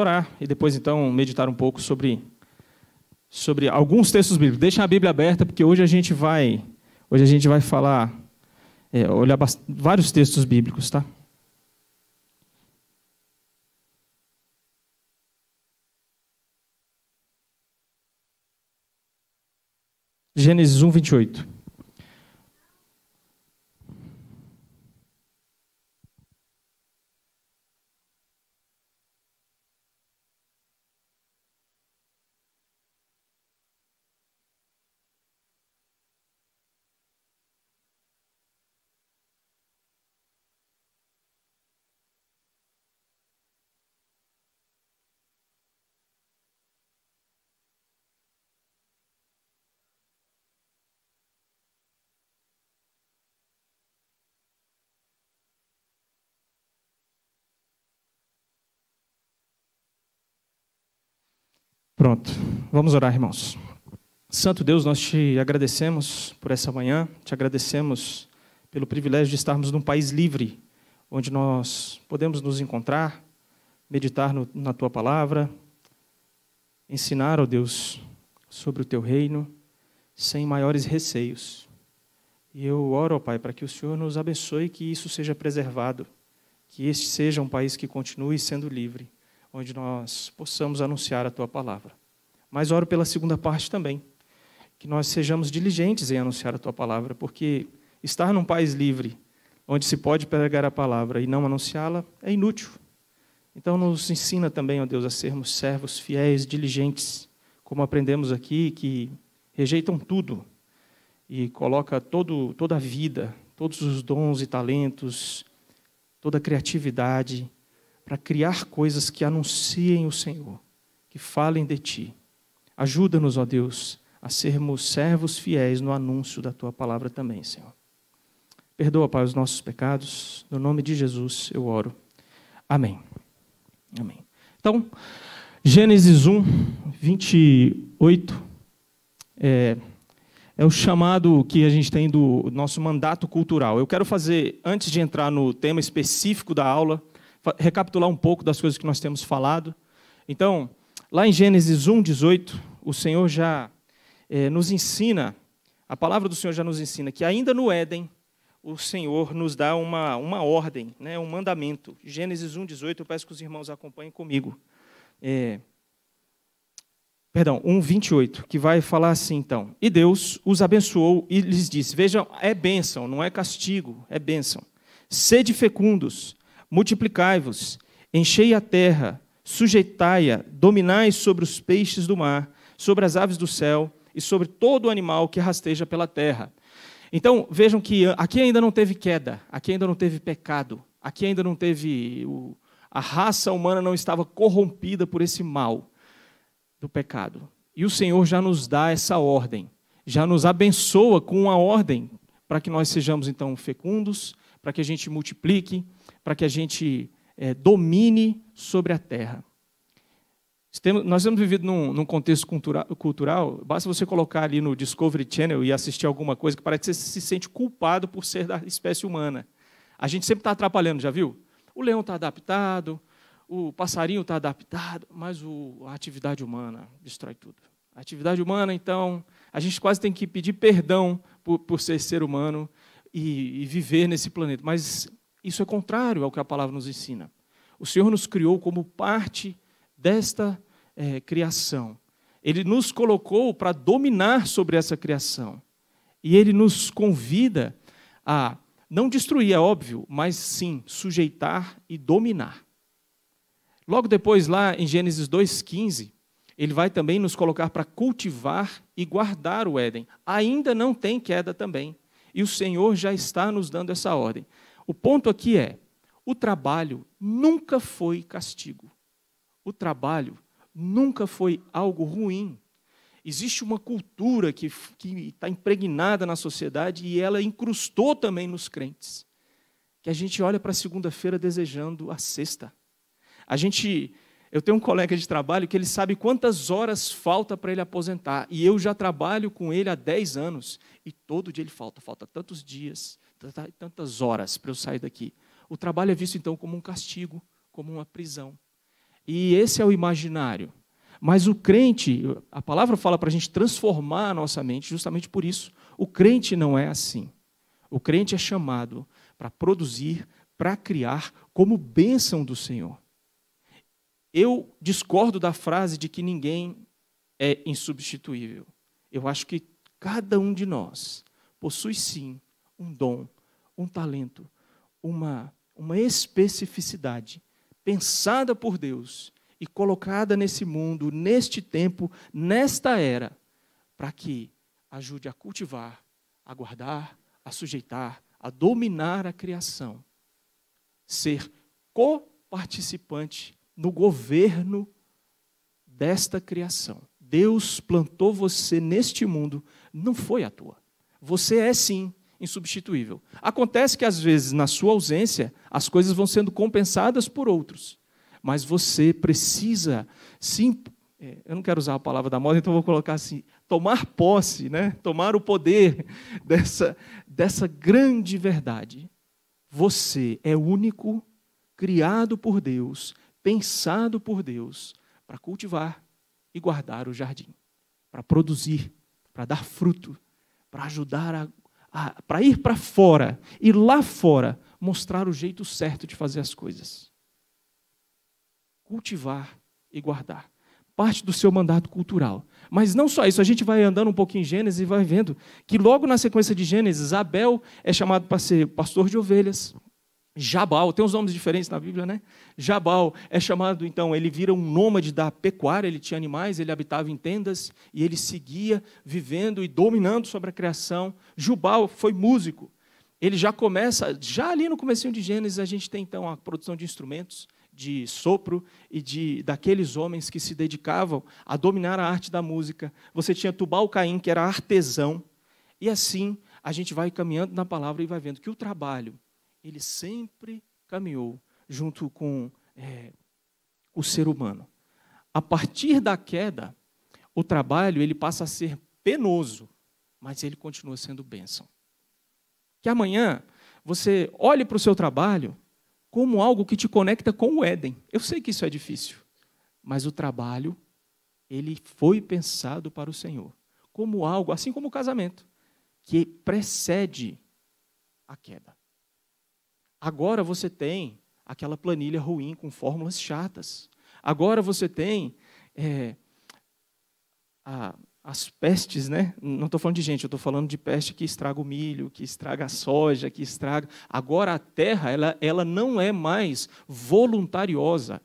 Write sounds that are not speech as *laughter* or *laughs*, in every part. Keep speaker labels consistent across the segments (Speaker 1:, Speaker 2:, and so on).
Speaker 1: orar e depois então meditar um pouco sobre sobre alguns textos bíblicos. Deixem a Bíblia aberta porque hoje a gente vai hoje a gente vai falar é, olhar vários textos bíblicos, tá? Gênesis 1, 28. Pronto, vamos orar, irmãos. Santo Deus, nós te agradecemos por essa manhã, te agradecemos pelo privilégio de estarmos num país livre, onde nós podemos nos encontrar, meditar no, na tua palavra, ensinar, ó Deus, sobre o teu reino, sem maiores receios. E eu oro, ó Pai, para que o Senhor nos abençoe e que isso seja preservado, que este seja um país que continue sendo livre, onde nós possamos anunciar a tua palavra mas oro pela segunda parte também, que nós sejamos diligentes em anunciar a tua palavra, porque estar num país livre, onde se pode pregar a palavra e não anunciá-la, é inútil. Então, nos ensina também, ó Deus, a sermos servos fiéis, diligentes, como aprendemos aqui, que rejeitam tudo e coloca todo, toda a vida, todos os dons e talentos, toda a criatividade, para criar coisas que anunciem o Senhor, que falem de Ti Ajuda-nos, ó Deus, a sermos servos fiéis no anúncio da tua palavra também, Senhor. Perdoa, Pai, os nossos pecados. No nome de Jesus eu oro. Amém. Amém. Então, Gênesis 1, 28, é, é o chamado que a gente tem do nosso mandato cultural. Eu quero fazer, antes de entrar no tema específico da aula, recapitular um pouco das coisas que nós temos falado. Então, lá em Gênesis 1, 18, o Senhor já eh, nos ensina, a palavra do Senhor já nos ensina que ainda no Éden, o Senhor nos dá uma, uma ordem, né, um mandamento. Gênesis 1,18, eu peço que os irmãos acompanhem comigo. É, perdão, 1,28, que vai falar assim então. E Deus os abençoou e lhes disse: Vejam, é bênção, não é castigo, é bênção. Sede fecundos, multiplicai-vos, enchei a terra, sujeitai-a, dominai sobre os peixes do mar sobre as aves do céu e sobre todo animal que rasteja pela terra. Então, vejam que aqui ainda não teve queda, aqui ainda não teve pecado, aqui ainda não teve. a raça humana não estava corrompida por esse mal do pecado. E o Senhor já nos dá essa ordem, já nos abençoa com a ordem para que nós sejamos então fecundos, para que a gente multiplique, para que a gente é, domine sobre a terra. Nós temos vivido num, num contexto cultural, basta você colocar ali no Discovery Channel e assistir alguma coisa que parece que você se sente culpado por ser da espécie humana. A gente sempre está atrapalhando, já viu? O leão está adaptado, o passarinho está adaptado, mas o, a atividade humana destrói tudo. A atividade humana, então, a gente quase tem que pedir perdão por, por ser ser humano e, e viver nesse planeta. Mas isso é contrário ao que a palavra nos ensina. O Senhor nos criou como parte desta é, criação. Ele nos colocou para dominar sobre essa criação. E ele nos convida a não destruir, é óbvio, mas sim sujeitar e dominar. Logo depois, lá em Gênesis 2,15, ele vai também nos colocar para cultivar e guardar o Éden. Ainda não tem queda também. E o Senhor já está nos dando essa ordem. O ponto aqui é: o trabalho nunca foi castigo o trabalho nunca foi algo ruim. Existe uma cultura que está impregnada na sociedade e ela incrustou também nos crentes. Que a gente olha para a segunda-feira desejando a sexta. A gente. Eu tenho um colega de trabalho que ele sabe quantas horas falta para ele aposentar. E eu já trabalho com ele há 10 anos. E todo dia ele falta. Falta tantos dias, tantas horas para eu sair daqui. O trabalho é visto então como um castigo, como uma prisão. E esse é o imaginário. Mas o crente, a palavra fala para a gente transformar a nossa mente justamente por isso. O crente não é assim. O crente é chamado para produzir, para criar, como bênção do Senhor. Eu discordo da frase de que ninguém é insubstituível. Eu acho que cada um de nós possui sim um dom, um talento, uma, uma especificidade pensada por Deus e colocada nesse mundo, neste tempo, nesta era, para que ajude a cultivar, a guardar, a sujeitar, a dominar a criação. Ser coparticipante no governo desta criação. Deus plantou você neste mundo, não foi à toa. Você é sim insubstituível. Acontece que, às vezes, na sua ausência, as coisas vão sendo compensadas por outros. Mas você precisa sim, é, Eu não quero usar a palavra da moda, então vou colocar assim: tomar posse, né? tomar o poder *laughs* dessa, dessa grande verdade. Você é único, criado por Deus, pensado por Deus, para cultivar e guardar o jardim, para produzir, para dar fruto, para ajudar a para ir para fora e lá fora mostrar o jeito certo de fazer as coisas. Cultivar e guardar. Parte do seu mandato cultural. Mas não só isso, a gente vai andando um pouquinho em Gênesis e vai vendo que logo na sequência de Gênesis, Abel é chamado para ser pastor de ovelhas. Jabal, tem uns nomes diferentes na Bíblia, né? Jabal é chamado, então, ele vira um nômade da pecuária, ele tinha animais, ele habitava em tendas e ele seguia vivendo e dominando sobre a criação. Jubal foi músico. Ele já começa, já ali no começo de Gênesis, a gente tem então a produção de instrumentos, de sopro e de daqueles homens que se dedicavam a dominar a arte da música. Você tinha Tubal Caim, que era artesão. E assim, a gente vai caminhando na palavra e vai vendo que o trabalho ele sempre caminhou junto com é, o ser humano. A partir da queda, o trabalho ele passa a ser penoso, mas ele continua sendo bênção. Que amanhã você olhe para o seu trabalho como algo que te conecta com o Éden. Eu sei que isso é difícil, mas o trabalho ele foi pensado para o Senhor como algo, assim como o casamento, que precede a queda. Agora você tem aquela planilha ruim com fórmulas chatas. Agora você tem é, a, as pestes, né? Não estou falando de gente, estou falando de peste que estraga o milho, que estraga a soja, que estraga. Agora a terra, ela, ela não é mais voluntariosa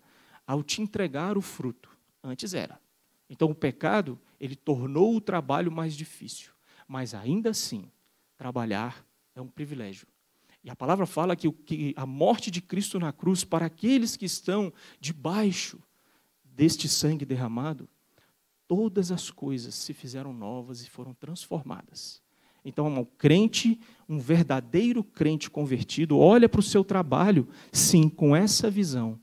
Speaker 1: ao te entregar o fruto. Antes era. Então o pecado, ele tornou o trabalho mais difícil. Mas ainda assim, trabalhar é um privilégio. E a palavra fala que, que a morte de Cristo na cruz, para aqueles que estão debaixo deste sangue derramado, todas as coisas se fizeram novas e foram transformadas. Então, um crente, um verdadeiro crente convertido, olha para o seu trabalho, sim, com essa visão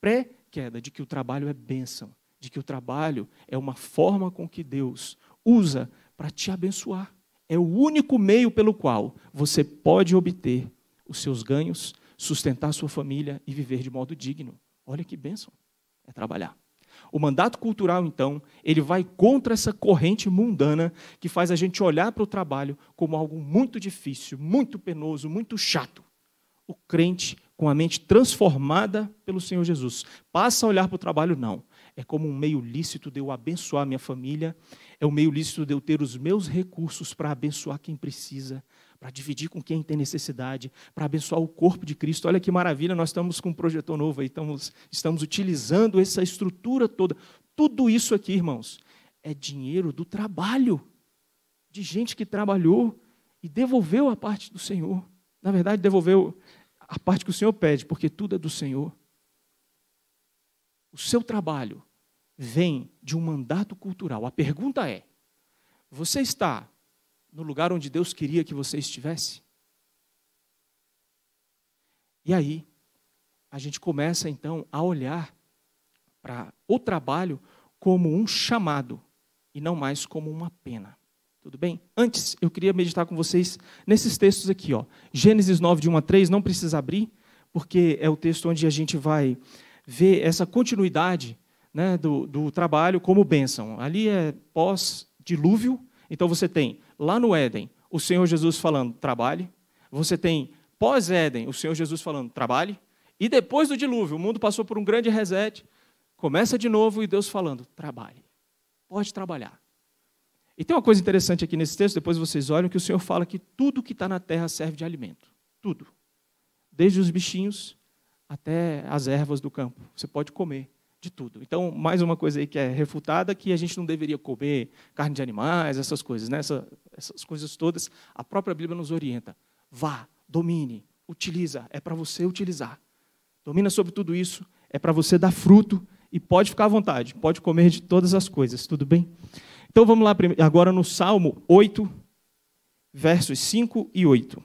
Speaker 1: pré-queda de que o trabalho é bênção, de que o trabalho é uma forma com que Deus usa para te abençoar. É o único meio pelo qual você pode obter os seus ganhos, sustentar sua família e viver de modo digno. Olha que bênção, é trabalhar. O mandato cultural, então, ele vai contra essa corrente mundana que faz a gente olhar para o trabalho como algo muito difícil, muito penoso, muito chato. O crente, com a mente transformada pelo Senhor Jesus, passa a olhar para o trabalho, não. É como um meio lícito de eu abençoar minha família, é um meio lícito de eu ter os meus recursos para abençoar quem precisa, para dividir com quem tem necessidade, para abençoar o corpo de Cristo. Olha que maravilha, nós estamos com um projetor novo aí, estamos, estamos utilizando essa estrutura toda. Tudo isso aqui, irmãos, é dinheiro do trabalho, de gente que trabalhou e devolveu a parte do Senhor. Na verdade, devolveu a parte que o Senhor pede, porque tudo é do Senhor. O seu trabalho vem de um mandato cultural. A pergunta é: você está no lugar onde Deus queria que você estivesse? E aí, a gente começa então a olhar para o trabalho como um chamado e não mais como uma pena. Tudo bem? Antes, eu queria meditar com vocês nesses textos aqui, ó. Gênesis 9, de 1 a 3, não precisa abrir, porque é o texto onde a gente vai ver essa continuidade né, do, do trabalho como bênção. Ali é pós-dilúvio, então você tem lá no Éden o Senhor Jesus falando, trabalhe. Você tem pós-Éden o Senhor Jesus falando, trabalhe. E depois do dilúvio, o mundo passou por um grande reset. Começa de novo e Deus falando, trabalhe. Pode trabalhar. E tem uma coisa interessante aqui nesse texto, depois vocês olham, que o Senhor fala que tudo que está na terra serve de alimento. Tudo. Desde os bichinhos até as ervas do campo. Você pode comer de tudo. Então, mais uma coisa aí que é refutada, que a gente não deveria comer carne de animais, essas coisas, né? Essa, essas coisas todas, a própria Bíblia nos orienta. Vá, domine, utiliza, é para você utilizar. Domina sobre tudo isso, é para você dar fruto e pode ficar à vontade, pode comer de todas as coisas, tudo bem? Então vamos lá agora no Salmo 8, versos 5 e 8.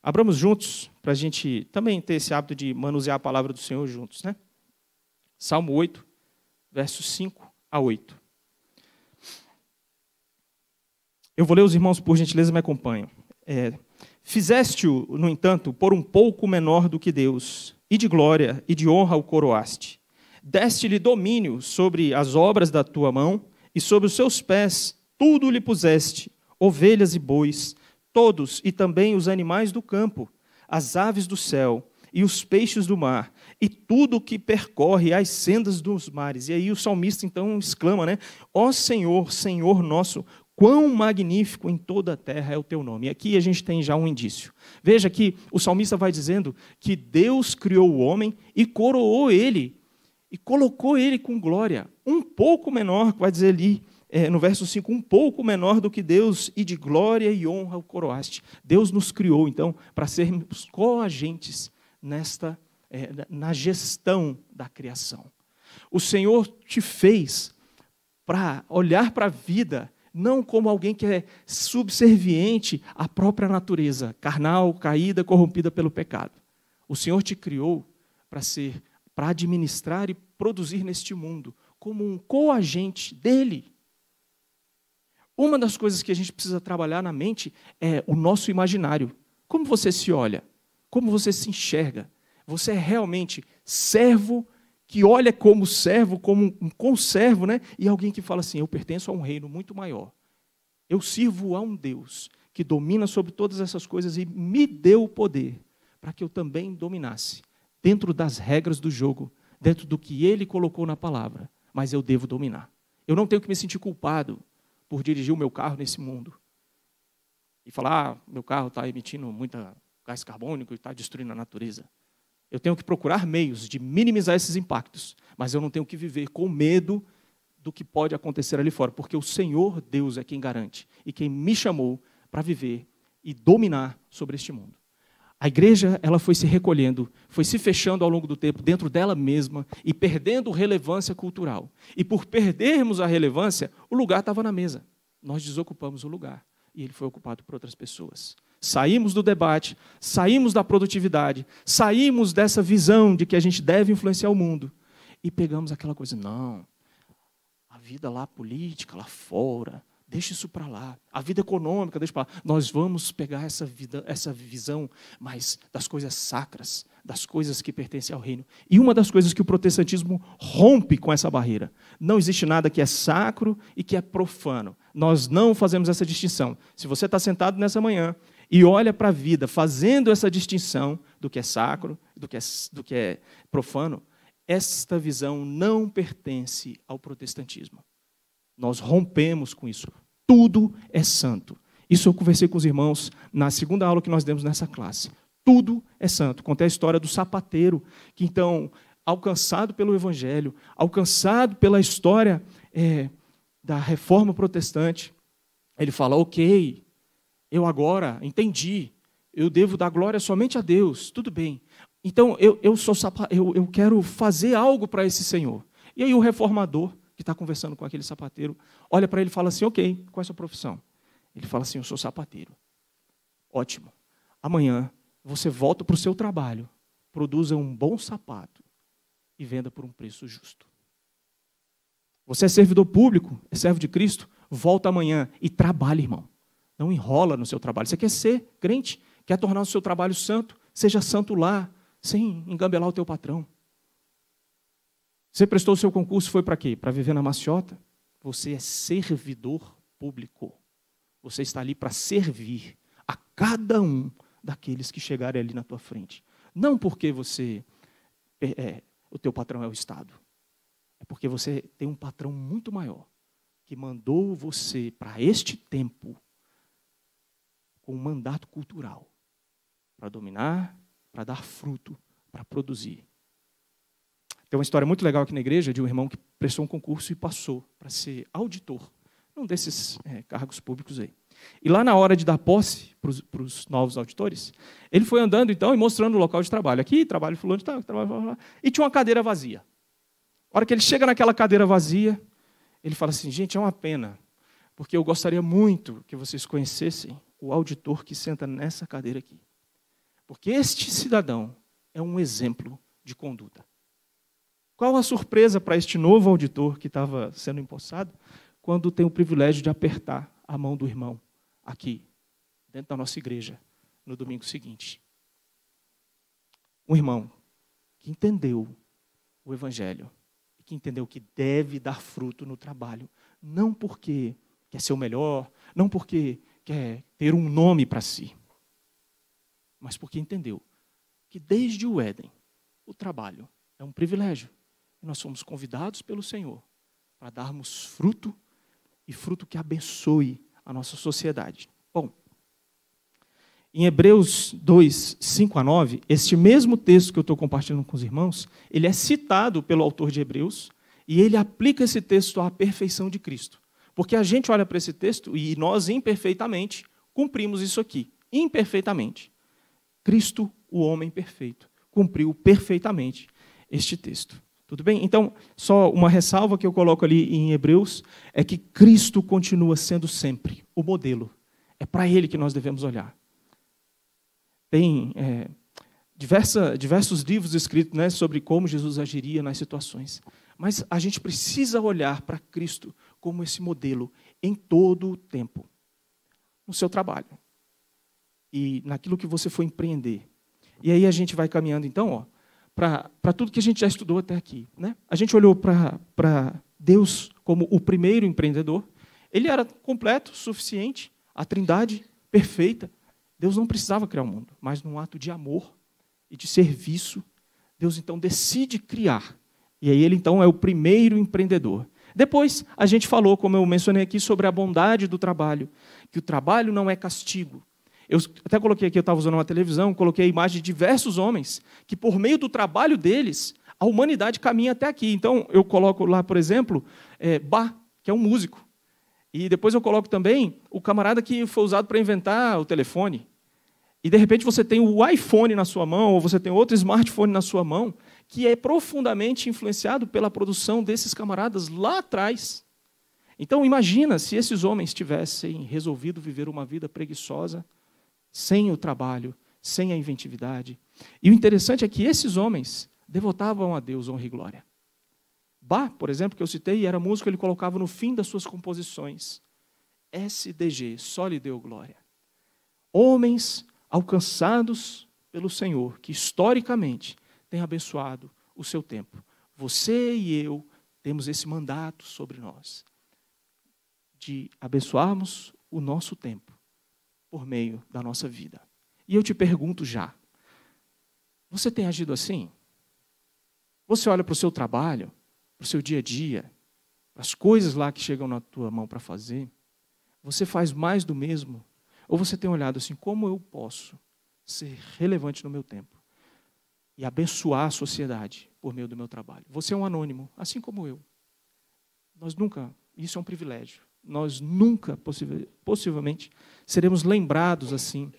Speaker 1: Abramos juntos, para a gente também ter esse hábito de manusear a palavra do Senhor juntos, né? Salmo 8, versos 5 a 8. Eu vou ler os irmãos, por gentileza, me acompanham. É, Fizeste-o, no entanto, por um pouco menor do que Deus, e de glória e de honra o coroaste. Deste-lhe domínio sobre as obras da tua mão, e sobre os seus pés tudo lhe puseste: ovelhas e bois, todos e também os animais do campo, as aves do céu e os peixes do mar, e tudo o que percorre as sendas dos mares. E aí o salmista então exclama, né? Ó Senhor, Senhor nosso, quão magnífico em toda a terra é o teu nome. E aqui a gente tem já um indício. Veja que o salmista vai dizendo que Deus criou o homem e coroou ele, e colocou ele com glória, um pouco menor, vai dizer ali, é, no verso 5, um pouco menor do que Deus, e de glória e honra o coroaste. Deus nos criou, então, para sermos coagentes nesta é, na gestão da criação. O Senhor te fez para olhar para a vida não como alguém que é subserviente à própria natureza, carnal, caída, corrompida pelo pecado. O Senhor te criou para ser, para administrar e produzir neste mundo como um coagente dele. Uma das coisas que a gente precisa trabalhar na mente é o nosso imaginário. Como você se olha? como você se enxerga. Você é realmente servo que olha como servo, como um conservo, né? E alguém que fala assim: eu pertenço a um reino muito maior. Eu sirvo a um Deus que domina sobre todas essas coisas e me deu o poder para que eu também dominasse, dentro das regras do jogo, dentro do que ele colocou na palavra, mas eu devo dominar. Eu não tenho que me sentir culpado por dirigir o meu carro nesse mundo. E falar, ah, meu carro está emitindo muita gás carbônico e está destruindo a natureza. Eu tenho que procurar meios de minimizar esses impactos, mas eu não tenho que viver com medo do que pode acontecer ali fora, porque o Senhor Deus é quem garante e quem me chamou para viver e dominar sobre este mundo. A igreja, ela foi se recolhendo, foi se fechando ao longo do tempo dentro dela mesma e perdendo relevância cultural. E por perdermos a relevância, o lugar estava na mesa. Nós desocupamos o lugar e ele foi ocupado por outras pessoas. Saímos do debate, saímos da produtividade, saímos dessa visão de que a gente deve influenciar o mundo e pegamos aquela coisa, não, a vida lá política, lá fora, deixa isso para lá. A vida econômica, deixa para lá. Nós vamos pegar essa vida, essa visão mais das coisas sacras, das coisas que pertencem ao reino. E uma das coisas que o protestantismo rompe com essa barreira. Não existe nada que é sacro e que é profano. Nós não fazemos essa distinção. Se você está sentado nessa manhã e olha para a vida fazendo essa distinção do que é sacro, do que é, do que é profano, esta visão não pertence ao protestantismo. Nós rompemos com isso. Tudo é santo. Isso eu conversei com os irmãos na segunda aula que nós demos nessa classe. Tudo é santo. Contei a história do sapateiro, que então, alcançado pelo Evangelho, alcançado pela história é, da reforma protestante, ele fala: ok, eu agora entendi, eu devo dar glória somente a Deus, tudo bem. Então eu, eu sou eu, eu quero fazer algo para esse Senhor. E aí o reformador que está conversando com aquele sapateiro olha para ele e fala assim: Ok, qual é a sua profissão? Ele fala assim: Eu sou sapateiro. Ótimo. Amanhã você volta para o seu trabalho, produza um bom sapato e venda por um preço justo. Você é servidor público, é servo de Cristo, volta amanhã e trabalhe, irmão. Não enrola no seu trabalho. Você quer ser crente? Quer tornar o seu trabalho santo? Seja santo lá, sem engambelar o teu patrão. Você prestou o seu concurso, foi para quê? Para viver na maciota? Você é servidor público. Você está ali para servir a cada um daqueles que chegarem ali na tua frente. Não porque você é, é, o teu patrão é o Estado. É porque você tem um patrão muito maior que mandou você para este tempo com um mandato cultural para dominar, para dar fruto, para produzir. Tem uma história muito legal aqui na igreja de um irmão que prestou um concurso e passou para ser auditor num desses é, cargos públicos aí. E lá na hora de dar posse para os novos auditores, ele foi andando então e mostrando o local de trabalho. Aqui, trabalho fulano de tal, trabalho e tinha uma cadeira vazia. A hora que ele chega naquela cadeira vazia, ele fala assim: gente, é uma pena, porque eu gostaria muito que vocês conhecessem o auditor que senta nessa cadeira aqui. Porque este cidadão é um exemplo de conduta. Qual a surpresa para este novo auditor que estava sendo empossado quando tem o privilégio de apertar a mão do irmão aqui, dentro da nossa igreja, no domingo seguinte? Um irmão que entendeu o Evangelho e que entendeu que deve dar fruto no trabalho, não porque quer ser o melhor, não porque quer ter um nome para si, mas porque entendeu que desde o Éden o trabalho é um privilégio. E nós somos convidados pelo Senhor para darmos fruto e fruto que abençoe a nossa sociedade. Bom, em Hebreus 2, 5 a 9, este mesmo texto que eu estou compartilhando com os irmãos, ele é citado pelo autor de Hebreus e ele aplica esse texto à perfeição de Cristo. Porque a gente olha para esse texto e nós imperfeitamente cumprimos isso aqui. Imperfeitamente. Cristo, o homem perfeito, cumpriu perfeitamente este texto. Tudo bem? Então, só uma ressalva que eu coloco ali em Hebreus é que Cristo continua sendo sempre o modelo. É para Ele que nós devemos olhar. Tem é, diversa, diversos livros escritos né, sobre como Jesus agiria nas situações. Mas a gente precisa olhar para Cristo como esse modelo em todo o tempo. No seu trabalho e naquilo que você for empreender. E aí a gente vai caminhando, então, para tudo que a gente já estudou até aqui. Né? A gente olhou para Deus como o primeiro empreendedor. Ele era completo, suficiente, a trindade perfeita. Deus não precisava criar o mundo, mas num ato de amor e de serviço, Deus então decide criar. E aí ele então é o primeiro empreendedor. Depois, a gente falou, como eu mencionei aqui, sobre a bondade do trabalho, que o trabalho não é castigo. Eu até coloquei aqui, eu estava usando uma televisão, coloquei a imagem de diversos homens que, por meio do trabalho deles, a humanidade caminha até aqui. Então, eu coloco lá, por exemplo, é, Bach, que é um músico. E depois eu coloco também o camarada que foi usado para inventar o telefone. E de repente você tem o iPhone na sua mão, ou você tem outro smartphone na sua mão, que é profundamente influenciado pela produção desses camaradas lá atrás. Então, imagina se esses homens tivessem resolvido viver uma vida preguiçosa, sem o trabalho, sem a inventividade. E o interessante é que esses homens devotavam a Deus honra e glória. Bach, por exemplo, que eu citei, era músico, ele colocava no fim das suas composições SDG, só lhe deu glória. Homens alcançados pelo Senhor, que historicamente tem abençoado o seu tempo. Você e eu temos esse mandato sobre nós de abençoarmos o nosso tempo por meio da nossa vida. E eu te pergunto já: você tem agido assim? Você olha para o seu trabalho, para o seu dia a dia, para as coisas lá que chegam na tua mão para fazer? Você faz mais do mesmo? Ou você tem olhado assim: como eu posso ser relevante no meu tempo? e abençoar a sociedade por meio do meu trabalho. Você é um anônimo, assim como eu. Nós nunca, isso é um privilégio, nós nunca, possivelmente, seremos lembrados assim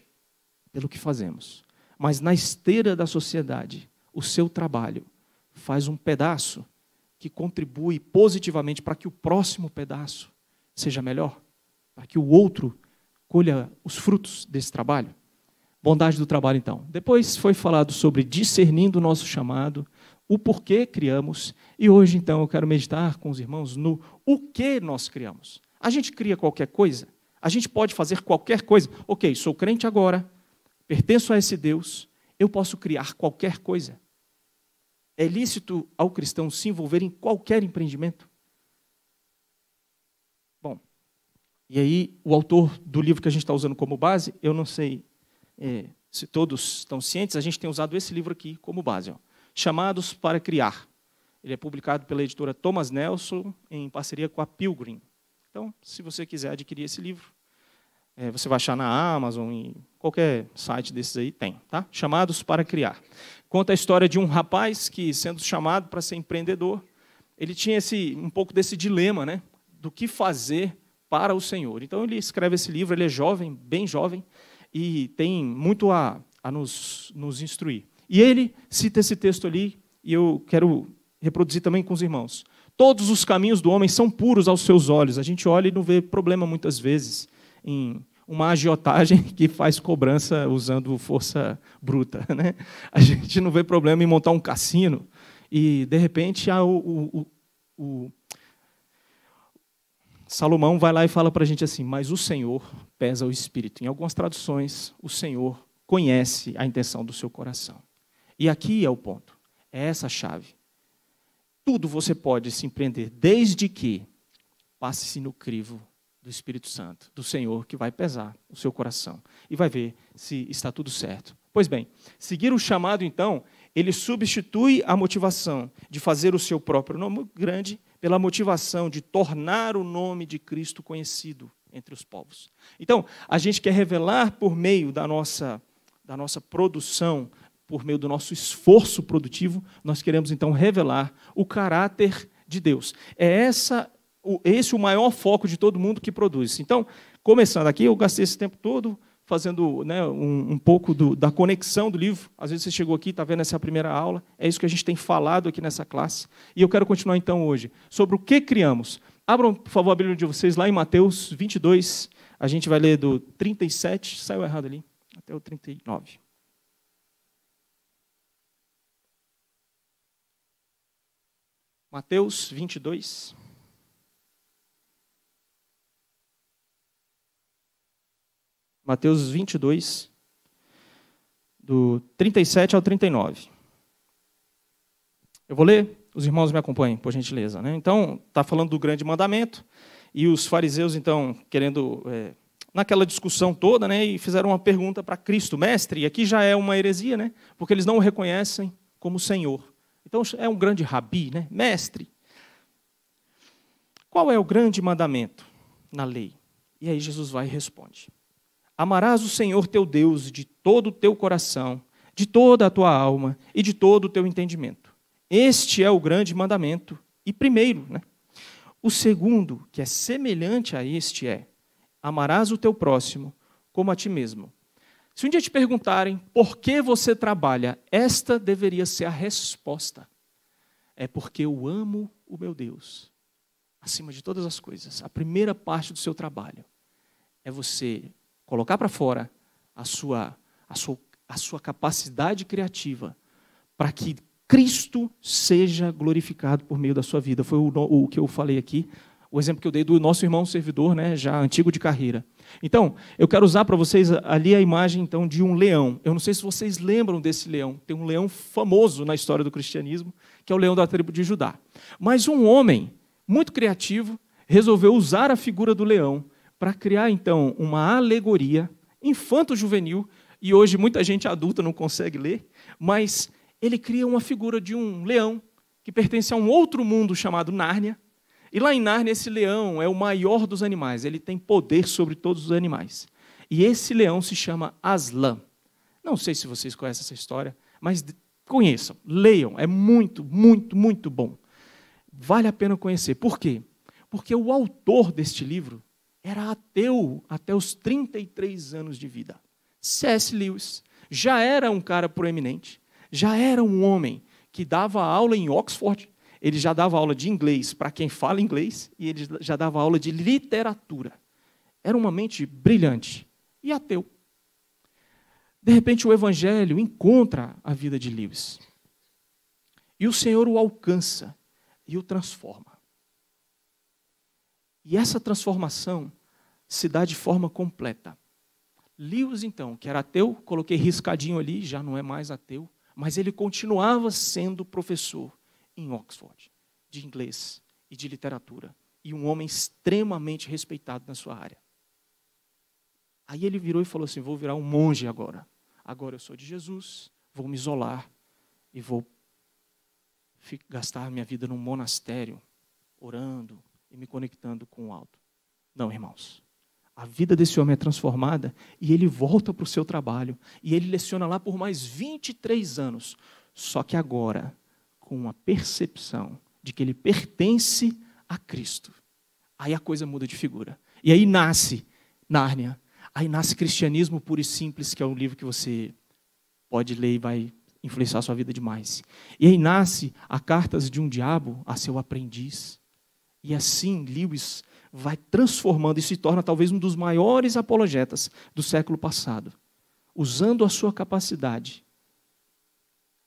Speaker 1: pelo que fazemos. Mas na esteira da sociedade, o seu trabalho faz um pedaço que contribui positivamente para que o próximo pedaço seja melhor, para que o outro colha os frutos desse trabalho. Bondade do trabalho, então. Depois foi falado sobre discernindo o nosso chamado, o porquê criamos, e hoje, então, eu quero meditar com os irmãos no o que nós criamos. A gente cria qualquer coisa, a gente pode fazer qualquer coisa. Ok, sou crente agora, pertenço a esse Deus, eu posso criar qualquer coisa. É lícito ao cristão se envolver em qualquer empreendimento? Bom, e aí o autor do livro que a gente está usando como base, eu não sei é, se todos estão cientes, a gente tem usado esse livro aqui como base. Ó. Chamados para Criar. Ele é publicado pela editora Thomas Nelson, em parceria com a Pilgrim. Então, se você quiser adquirir esse livro, é, você vai achar na Amazon, em qualquer site desses aí tem. Tá? Chamados para Criar. Conta a história de um rapaz que, sendo chamado para ser empreendedor, ele tinha esse, um pouco desse dilema né, do que fazer para o Senhor. Então, ele escreve esse livro, ele é jovem, bem jovem, e tem muito a, a nos, nos instruir. E ele cita esse texto ali, e eu quero reproduzir também com os irmãos. Todos os caminhos do homem são puros aos seus olhos. A gente olha e não vê problema muitas vezes em uma agiotagem *laughs* que faz cobrança usando força bruta. *laughs* Né? A gente não vê problema em montar um cassino e, de repente, há ah, o, o, o, Salomão vai lá e fala para a gente assim: Mas o Senhor pesa o espírito. Em algumas traduções, o Senhor conhece a intenção do seu coração. E aqui é o ponto, é essa a chave. Tudo você pode se empreender, desde que passe-se no crivo do Espírito Santo, do Senhor, que vai pesar o seu coração e vai ver se está tudo certo. Pois bem, seguir o chamado, então, ele substitui a motivação de fazer o seu próprio nome grande pela motivação de tornar o nome de Cristo conhecido entre os povos. Então, a gente quer revelar por meio da nossa, da nossa produção, por meio do nosso esforço produtivo, nós queremos então revelar o caráter de Deus. É essa o, esse o maior foco de todo mundo que produz. Então, começando aqui, eu gastei esse tempo todo fazendo né, um, um, pouco do, da conexão do livro. Às vezes você chegou aqui, está vendo essa primeira aula, é isso que a gente tem falado aqui nessa classe. E eu quero continuar então hoje sobre o que criamos. Abram, por favor, a Bíblia de vocês lá em Mateus 22. A gente vai ler do 37, saiu errado ali, até o 39. Mateus 22. Mateus 22, do 37 ao 39. Eu vou ler, os irmãos me acompanhem, por gentileza. Né? Então, está falando do grande mandamento, e os fariseus, então, querendo. É, naquela discussão toda, né, e fizeram uma pergunta para Cristo, mestre, e aqui já é uma heresia, né, porque eles não o reconhecem como Senhor. Então é um grande rabi, né, mestre. Qual é o grande mandamento na lei? E aí Jesus vai e responde. Amarás o Senhor teu Deus de todo o teu coração, de toda a tua alma e de todo o teu entendimento. Este é o grande mandamento, e primeiro, né? O segundo, que é semelhante a este, é: amarás o teu próximo como a ti mesmo. Se um dia te perguntarem por que você trabalha, esta deveria ser a resposta. É porque eu amo o meu Deus acima de todas as coisas. A primeira parte do seu trabalho é você colocar para fora a sua, a, sua, a sua capacidade criativa para que Cristo seja glorificado por meio da sua vida. Foi o, o que eu falei aqui, o exemplo que eu dei do nosso irmão servidor, né, já antigo de carreira. Então, eu quero usar para vocês ali a imagem então de um leão. Eu não sei se vocês lembram desse leão. Tem um leão famoso na história do cristianismo, que é o leão da tribo de Judá. Mas um homem muito criativo resolveu usar a figura do leão para criar, então, uma alegoria infanto-juvenil, e hoje muita gente adulta não consegue ler, mas ele cria uma figura de um leão que pertence a um outro mundo chamado Nárnia. E lá em Nárnia, esse leão é o maior dos animais, ele tem poder sobre todos os animais. E esse leão se chama Aslan. Não sei se vocês conhecem essa história, mas conheçam, leiam, é muito, muito, muito bom. Vale a pena conhecer. Por quê? Porque o autor deste livro era ateu até os 33 anos de vida. C.S. Lewis já era um cara proeminente, já era um homem que dava aula em Oxford, ele já dava aula de inglês para quem fala inglês e ele já dava aula de literatura. Era uma mente brilhante e ateu. De repente, o evangelho encontra a vida de Lewis. E o Senhor o alcança e o transforma. E essa transformação se dá de forma completa. Lewis, então, que era ateu, coloquei riscadinho ali, já não é mais ateu, mas ele continuava sendo professor em Oxford, de inglês e de literatura, e um homem extremamente respeitado na sua área. Aí ele virou e falou assim: Vou virar um monge agora. Agora eu sou de Jesus, vou me isolar e vou gastar minha vida num monastério, orando, e me conectando com o alto. Não, irmãos. A vida desse homem é transformada e ele volta para o seu trabalho e ele leciona lá por mais 23 anos. Só que agora, com a percepção de que ele pertence a Cristo. Aí a coisa muda de figura. E aí nasce Nárnia. Aí nasce Cristianismo Puro e Simples, que é um livro que você pode ler e vai influenciar a sua vida demais. E aí nasce a Cartas de um Diabo a seu aprendiz. E assim Lewis vai transformando e se torna talvez um dos maiores apologetas do século passado, usando a sua capacidade.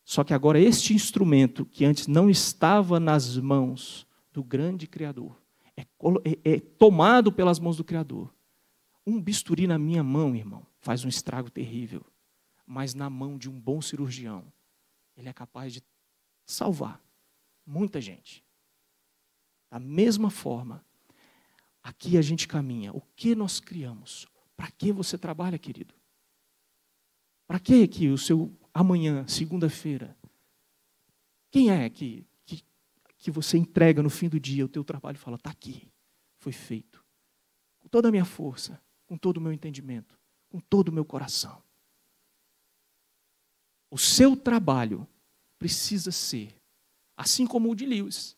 Speaker 1: Só que agora este instrumento que antes não estava nas mãos do grande Criador é, é, é tomado pelas mãos do Criador. Um bisturi na minha mão, irmão, faz um estrago terrível, mas na mão de um bom cirurgião, ele é capaz de salvar muita gente. Da mesma forma, aqui a gente caminha. O que nós criamos? Para que você trabalha, querido? Para que que o seu amanhã, segunda-feira? Quem é que, que, que você entrega no fim do dia o teu trabalho e fala, está aqui, foi feito. Com toda a minha força, com todo o meu entendimento, com todo o meu coração. O seu trabalho precisa ser, assim como o de Lewis,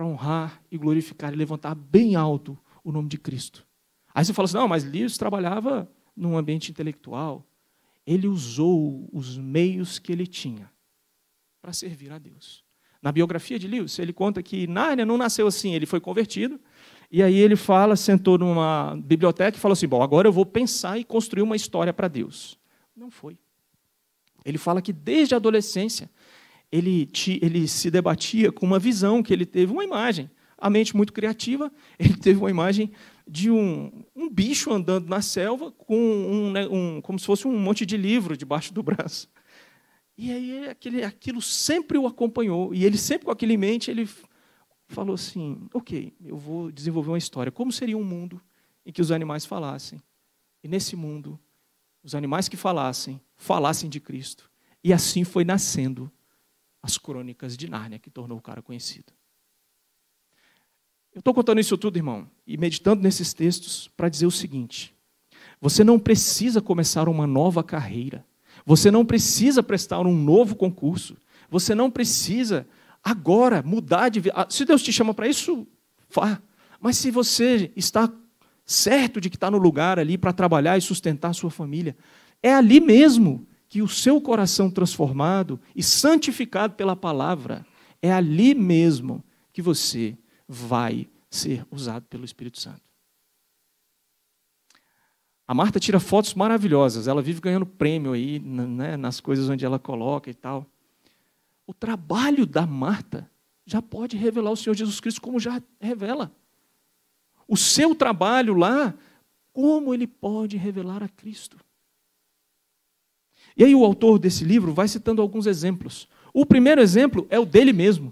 Speaker 1: para honrar e glorificar e levantar bem alto o nome de Cristo. Aí você fala assim: não, mas Lewis trabalhava num ambiente intelectual. Ele usou os meios que ele tinha para servir a Deus. Na biografia de Lewis, ele conta que Nárnia não nasceu assim, ele foi convertido. E aí ele fala, sentou numa biblioteca e falou assim: bom, agora eu vou pensar e construir uma história para Deus. Não foi. Ele fala que desde a adolescência ele, te, ele se debatia com uma visão que ele teve, uma imagem. A mente muito criativa, *laughs* ele teve uma imagem de um, um bicho andando na selva com um, né, um, como se fosse um monte de livro debaixo do braço. E aí aquele, aquilo sempre o acompanhou. E ele sempre com aquele em mente, ele falou assim, ok, eu vou desenvolver uma história. Como seria um mundo em que os animais falassem? E nesse mundo, os animais que falassem, falassem de Cristo. E assim foi nascendo as crônicas de Nárnia, que tornou o cara conhecido. Eu estou contando isso tudo, irmão, e meditando nesses textos para dizer o seguinte: você não precisa começar uma nova carreira, você não precisa prestar um novo concurso, você não precisa agora mudar de vida. Ah, se Deus te chama para isso, vá. Mas se você está certo de que está no lugar ali para trabalhar e sustentar a sua família, é ali mesmo que o seu coração transformado e santificado pela palavra, é ali mesmo que você vai ser usado pelo Espírito Santo. A Marta tira fotos maravilhosas, ela vive ganhando prêmio aí né, nas coisas onde ela coloca e tal. O trabalho da Marta já pode revelar o Senhor Jesus Cristo como já revela. O seu trabalho lá, como ele pode revelar a Cristo? E aí o autor desse livro vai citando alguns exemplos. O primeiro exemplo é o dele mesmo,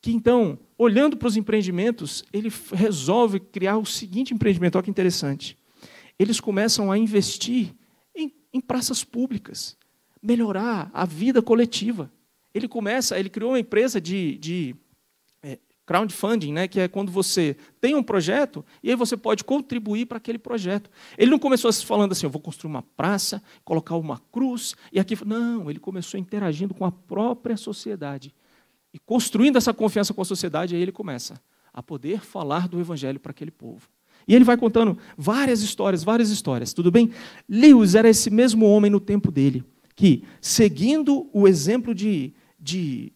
Speaker 1: que então, olhando para os empreendimentos, ele resolve criar o seguinte empreendimento, olha que interessante. Eles começam a investir em, em praças públicas, melhorar a vida coletiva. Ele começa, ele criou uma empresa de, de Crowdfunding, né, que é quando você tem um projeto e aí você pode contribuir para aquele projeto. Ele não começou assim falando assim, eu vou construir uma praça, colocar uma cruz e aqui. Não, ele começou interagindo com a própria sociedade. E construindo essa confiança com a sociedade, aí ele começa a poder falar do evangelho para aquele povo. E ele vai contando várias histórias, várias histórias, tudo bem? Lewis era esse mesmo homem no tempo dele, que, seguindo o exemplo de, de,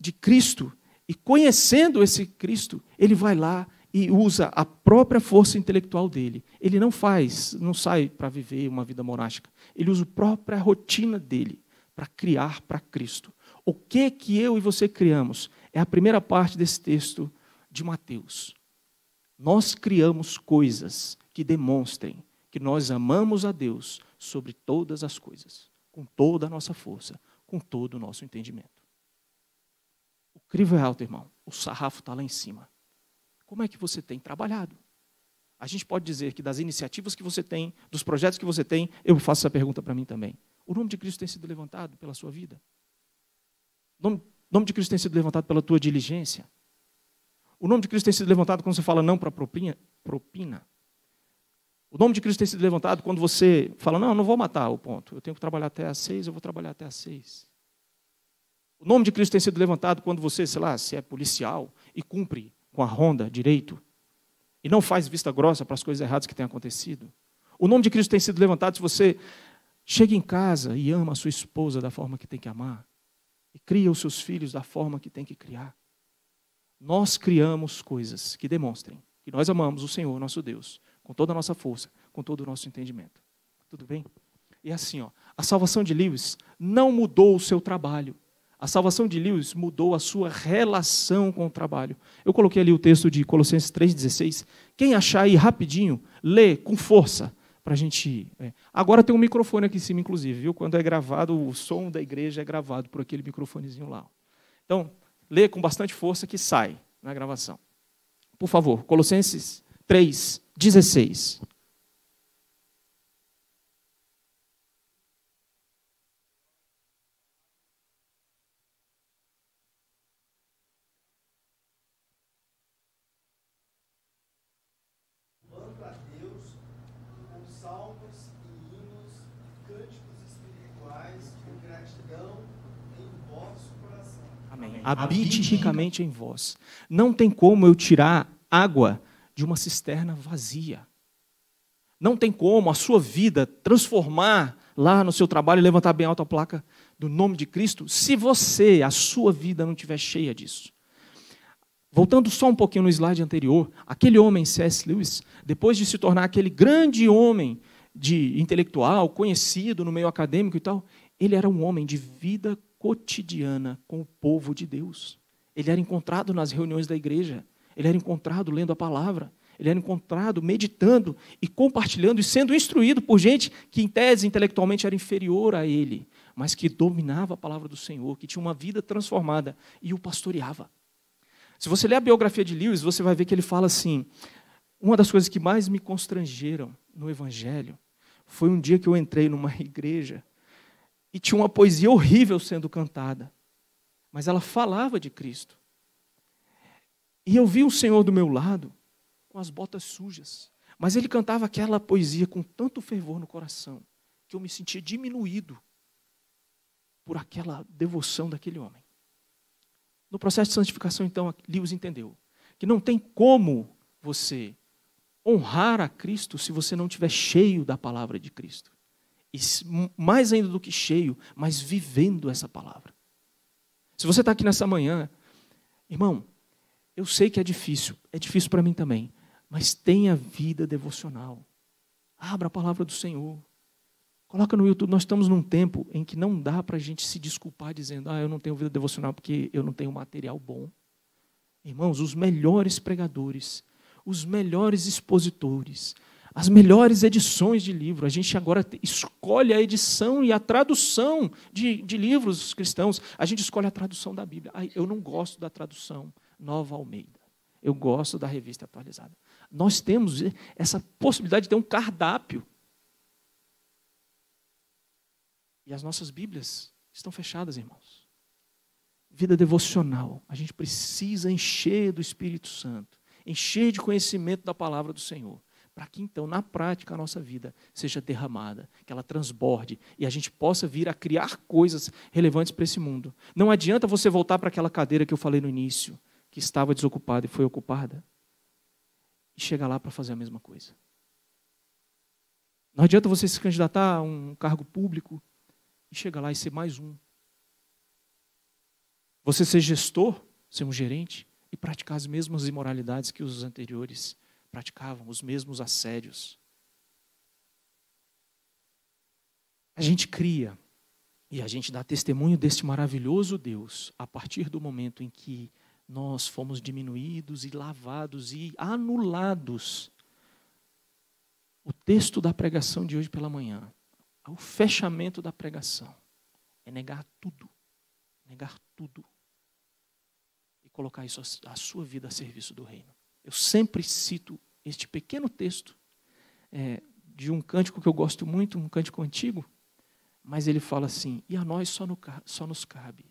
Speaker 1: de Cristo, e conhecendo esse Cristo, ele vai lá e usa a própria força intelectual dele. Ele não faz, não sai para viver uma vida monástica. Ele usa a própria rotina dele para criar para Cristo. O que que eu e você criamos? É a primeira parte desse texto de Mateus. Nós criamos coisas que demonstrem que nós amamos a Deus sobre todas as coisas, com toda a nossa força, com todo o nosso entendimento crivo é alto, irmão. O sarrafo está lá em cima. Como é que você tem trabalhado? A gente pode dizer que das iniciativas que você tem, dos projetos que você tem, eu faço essa pergunta para mim também. O nome de Cristo tem sido levantado pela sua vida? O nome, nome de Cristo tem sido levantado pela tua diligência? O nome de Cristo tem sido levantado quando você fala não para propina, propina? O nome de Cristo tem sido levantado quando você fala, não, eu não vou matar o ponto. Eu tenho que trabalhar até às seis, eu vou trabalhar até às seis. O nome de Cristo tem sido levantado quando você, sei lá, se é policial e cumpre com a ronda direito e não faz vista grossa para as coisas erradas que têm acontecido. O nome de Cristo tem sido levantado se você chega em casa e ama a sua esposa da forma que tem que amar e cria os seus filhos da forma que tem que criar. Nós criamos coisas que demonstrem que nós amamos o Senhor, nosso Deus, com toda a nossa força, com todo o nosso entendimento. Tudo bem? E é assim, ó, a salvação de Lewis não mudou o seu trabalho. A salvação de Lewis mudou a sua relação com o trabalho. Eu coloquei ali o texto de Colossenses 3,16. Quem achar aí rapidinho, lê com força para a gente. É. Agora tem um microfone aqui em cima, inclusive, viu? Quando é gravado, o som da igreja é gravado por aquele microfonezinho lá. Então, lê com bastante força que sai na gravação. Por favor, Colossenses 3, 16. habite ricamente em vós. Não tem como eu tirar água de uma cisterna vazia. Não tem como a sua vida transformar lá no seu trabalho e levantar bem alta a placa do nome de Cristo, se você, a sua vida não estiver cheia disso. Voltando só um pouquinho no slide anterior, aquele homem, C.S. Lewis, depois de se tornar aquele grande homem de intelectual, conhecido no meio acadêmico e tal, ele era um homem de vida cotidiana com o povo de Deus. Ele era encontrado nas reuniões da igreja, ele era encontrado lendo a palavra, ele era encontrado meditando e compartilhando e sendo instruído por gente que, em tese, intelectualmente era inferior a ele, mas que dominava a palavra do Senhor, que tinha uma vida transformada e o pastoreava. Se você ler a biografia de Lewis, você vai ver que ele fala assim: uma das coisas que mais me constrangeram no Evangelho foi um dia que eu entrei numa *laughs* igreja e tinha uma poesia horrível sendo cantada, mas ela falava de Cristo. E eu vi o Senhor do meu lado com as botas sujas, mas ele cantava aquela poesia com tanto fervor no coração que eu me sentia diminuído por aquela devoção daquele homem. No processo de santificação, então, Lewis entendeu que não tem como você honrar a Cristo se você não estiver cheio da palavra de Cristo e mais ainda do que cheio, mas vivendo essa palavra. Se você está aqui nessa manhã, irmão, eu sei que é difícil, é difícil para mim também, mas tenha vida devocional. Abra a palavra do Senhor. Coloca no YouTube, nós estamos num tempo em que não dá para a gente se desculpar dizendo, ah, eu não tenho vida devocional porque eu não tenho material bom. Irmãos, os melhores pregadores, os melhores expositores, as melhores edições de livro. A gente agora escolhe a edição e a tradução de, de livros cristãos. A gente escolhe a tradução da Bíblia. Ai, eu não gosto da tradução Nova Almeida. Eu gosto da revista atualizada. Nós temos essa possibilidade de ter um cardápio. E as nossas Bíblias estão fechadas, irmãos. Vida devocional. A gente precisa encher do Espírito Santo, encher de conhecimento da palavra do Senhor para que então, na prática, a nossa vida seja derramada, que ela transborde e a gente possa vir a criar coisas relevantes para esse mundo. Não adianta você voltar para aquela cadeira que eu falei no início, que estava desocupada e foi ocupada, e chegar lá para fazer a mesma coisa. Não adianta você se candidatar a um cargo público e chegar lá e ser mais um. Você ser gestor, ser um gerente e praticar as mesmas imoralidades que os anteriores praticavam os mesmos assédios. A gente cria e a gente dá testemunho deste maravilhoso Deus a partir do momento em que nós fomos diminuídos e lavados e anulados. O texto da pregação de hoje pela manhã, o fechamento da pregação, é negar tudo, negar tudo e colocar isso a sua vida a serviço do reino. Eu sempre cito este pequeno texto é, de um cântico que eu gosto muito, um cântico antigo, mas ele fala assim: E a nós só, no, só nos cabe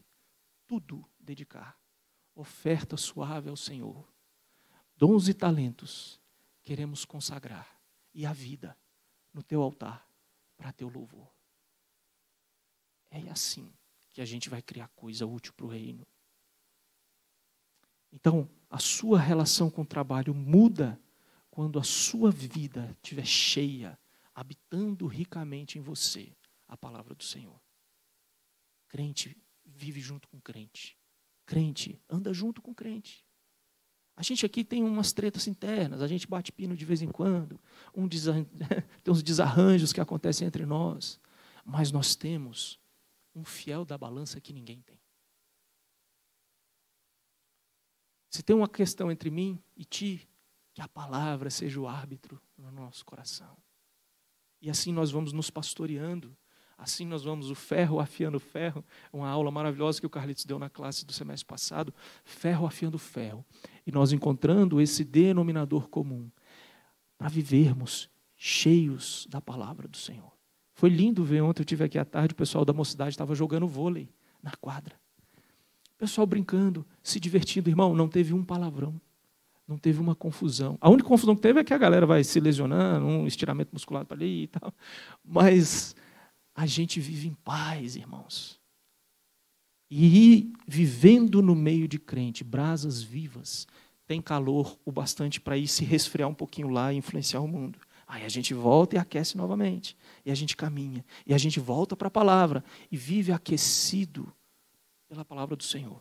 Speaker 1: tudo dedicar, oferta suave ao Senhor, dons e talentos queremos consagrar, e a vida no teu altar para teu louvor. É assim que a gente vai criar coisa útil para o reino. Então, a sua relação com o trabalho muda quando a sua vida estiver cheia, habitando ricamente em você a palavra do Senhor. Crente vive junto com crente. Crente anda junto com crente. A gente aqui tem umas tretas internas, a gente bate pino de vez em quando, um *laughs* tem uns desarranjos que acontecem entre nós, mas nós temos um fiel da balança que ninguém tem. Se tem uma questão entre mim e ti, que a palavra seja o árbitro no nosso coração. E assim nós vamos nos pastoreando, assim nós vamos o ferro afiando o ferro, uma aula maravilhosa que o Carlitos deu na classe do semestre passado, ferro afiando ferro, e nós encontrando esse denominador comum para vivermos cheios da palavra do Senhor. Foi lindo ver ontem, eu tive aqui à tarde, o pessoal da mocidade estava jogando vôlei na quadra. O pessoal brincando, se divertindo, irmão, não teve um palavrão. Não teve uma confusão. A única confusão que teve é que a galera vai se lesionando, um estiramento muscular para ali e tal. Mas a gente vive em paz, irmãos. E vivendo no meio de crente, brasas vivas, tem calor o bastante para ir se resfriar um pouquinho lá e influenciar o mundo. Aí a gente volta e aquece novamente. E a gente caminha. E a gente volta para a palavra. E vive aquecido pela palavra do Senhor.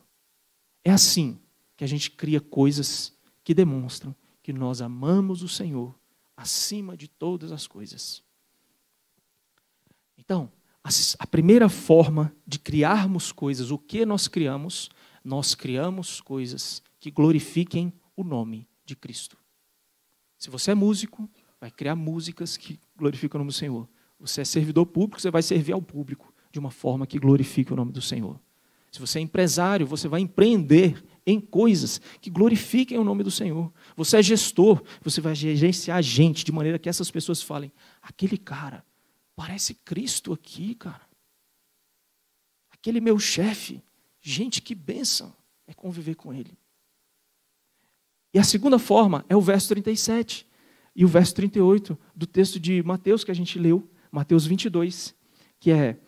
Speaker 1: É assim que a gente cria coisas que demonstram que nós amamos o Senhor acima de todas as coisas. Então, a primeira forma de criarmos coisas, o que nós criamos, nós criamos coisas que glorifiquem o nome de Cristo. Se você é músico, vai criar músicas que glorificam o nome do Senhor. Você é servidor público, você vai servir ao público de uma forma que glorifique o nome do Senhor. Se você é empresário, você vai empreender em coisas que glorifiquem o nome do Senhor. Você é gestor, você vai gerenciar gente de maneira que essas pessoas falem: aquele cara parece Cristo aqui, cara. Aquele meu chefe, gente, que bênção é conviver com ele. E a segunda forma é o verso 37 e o verso 38 do texto de Mateus que a gente leu, Mateus 22, que é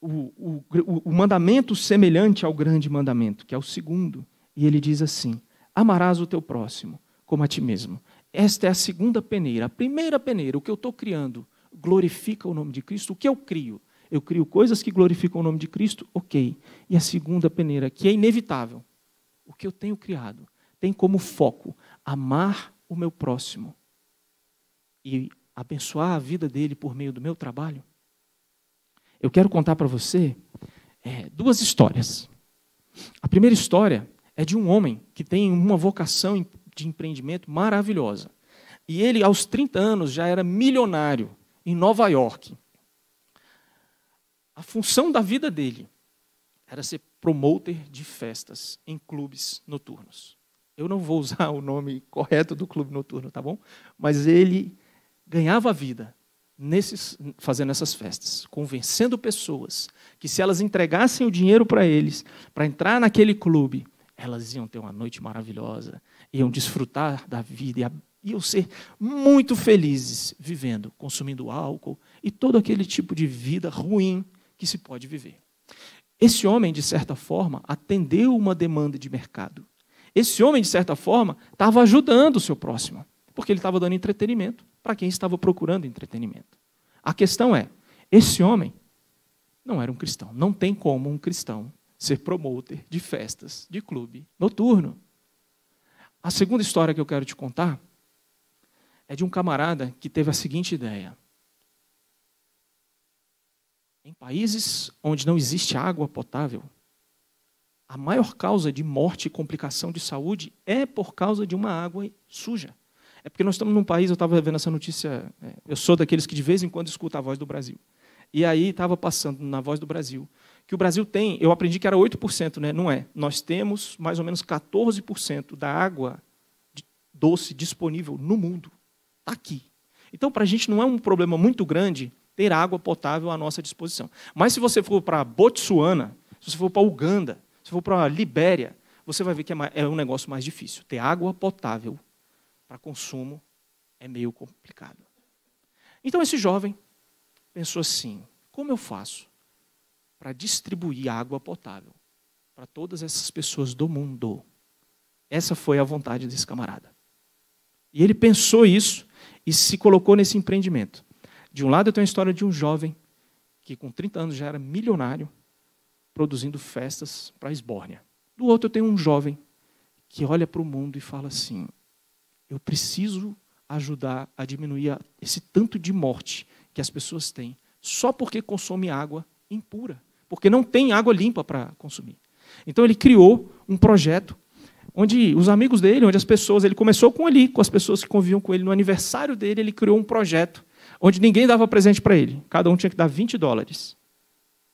Speaker 1: o, o, o mandamento semelhante ao grande mandamento, que é o segundo. E ele diz assim: Amarás o teu próximo como a ti mesmo. Esta é a segunda peneira. A primeira peneira, o que eu estou criando, glorifica o nome de Cristo. O que eu crio? Eu crio coisas que glorificam o nome de Cristo, ok. E a segunda peneira, que é inevitável, o que eu tenho criado tem como foco amar o meu próximo e abençoar a vida dele por meio do meu trabalho eu quero contar para você é, duas histórias. A primeira história é de um homem que tem uma vocação de empreendimento maravilhosa. E ele, aos 30 anos, já era milionário em Nova York. A função da vida dele era ser promoter de festas em clubes noturnos. Eu não vou usar o nome correto do clube noturno, tá bom? Mas ele ganhava a vida nesses, fazendo essas festas, convencendo pessoas que se elas entregassem o dinheiro para eles, para entrar naquele clube, elas iam ter uma noite maravilhosa, iam desfrutar da vida, iam ser muito felizes vivendo, consumindo álcool e todo aquele tipo de vida ruim que se pode viver. Esse homem, de certa forma, atendeu uma demanda de mercado. Esse homem, de certa forma, estava ajudando o seu próximo, porque ele estava dando entretenimento para quem estava procurando entretenimento. A questão é: esse homem não era um cristão. Não tem como um cristão ser promotor de festas de clube noturno. A segunda história que eu quero te contar é de um camarada que teve a seguinte ideia. Em países onde não existe água potável, a maior causa de morte e complicação de saúde é por causa de uma água suja. É porque nós estamos num país, eu estava vendo essa notícia, é, eu sou daqueles que de vez em quando escuta a voz do Brasil. E aí estava passando na voz do Brasil, que o Brasil tem, eu aprendi que era 8%, né? não é. Nós temos mais ou menos 14% da água doce disponível no mundo. Está aqui. Então, para a gente não é um problema muito grande ter água potável à nossa disposição. Mas se você for para Botsuana, se você for para Uganda, se for para Libéria, você vai ver que é, é um negócio mais difícil. Ter água potável para consumo é meio complicado. Então esse jovem pensou assim: como eu faço para distribuir água potável para todas essas pessoas do mundo? Essa foi a vontade desse camarada. E ele pensou isso e se colocou nesse empreendimento. De um lado, eu tenho a história de um jovem que, com 30 anos, já era milionário, produzindo festas para a esbórnia. Do outro, eu tenho um jovem que olha para o mundo e fala assim: eu preciso ajudar a diminuir esse tanto de morte que as pessoas têm só porque consome água impura, porque não tem água limpa para consumir. Então ele criou um projeto onde os amigos dele, onde as pessoas, ele começou com ali, com as pessoas que conviviam com ele no aniversário dele, ele criou um projeto onde ninguém dava presente para ele. Cada um tinha que dar 20 dólares.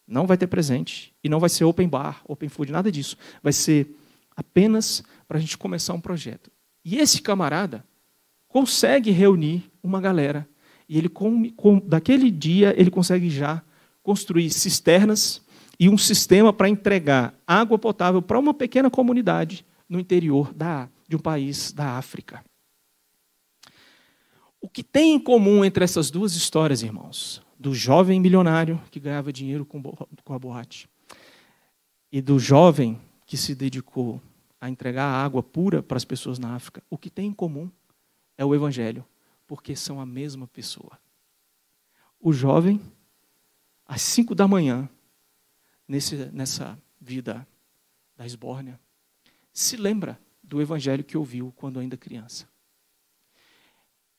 Speaker 1: Não vai ter presente e não vai ser open bar, open food, nada disso. Vai ser apenas para a gente começar um projeto. E esse camarada consegue reunir uma galera. E ele, com, com, daquele dia, ele consegue já construir cisternas e um sistema para entregar água potável para uma pequena comunidade no interior da, de um país da África. O que tem em comum entre essas duas histórias, irmãos, do jovem milionário que ganhava dinheiro com, com a boate e do jovem que se dedicou a entregar água pura para as pessoas na África, o que tem em comum é o Evangelho, porque são a mesma pessoa. O jovem, às cinco da manhã, nesse, nessa vida da esbórnia, se lembra do Evangelho que ouviu quando ainda criança.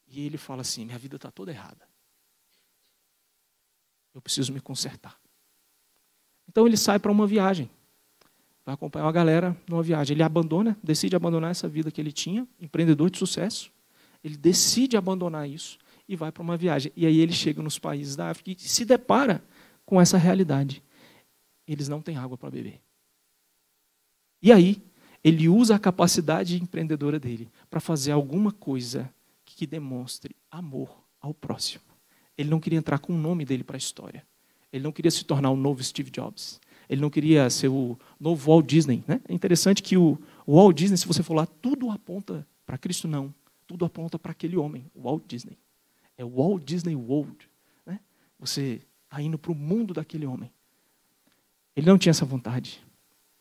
Speaker 1: E ele fala assim: minha vida está toda errada. Eu preciso me consertar. Então ele sai para uma viagem Vai acompanhar uma galera numa viagem. Ele abandona, decide abandonar essa vida que ele tinha, empreendedor de sucesso. Ele decide abandonar isso e vai para uma viagem. E aí ele chega nos países da África e se depara com essa realidade. Eles não têm água para beber. E aí ele usa a capacidade empreendedora dele para fazer alguma coisa que demonstre amor ao próximo. Ele não queria entrar com o nome dele para a história. Ele não queria se tornar o novo Steve Jobs. Ele não queria ser o novo Walt Disney. Né? É interessante que o, Walt Disney, se você for lá, tudo aponta para Cristo, não. Tudo aponta para aquele homem, o Walt Disney. É o Walt Disney World. Né? Você está indo para o mundo daquele homem. Ele não tinha essa vontade.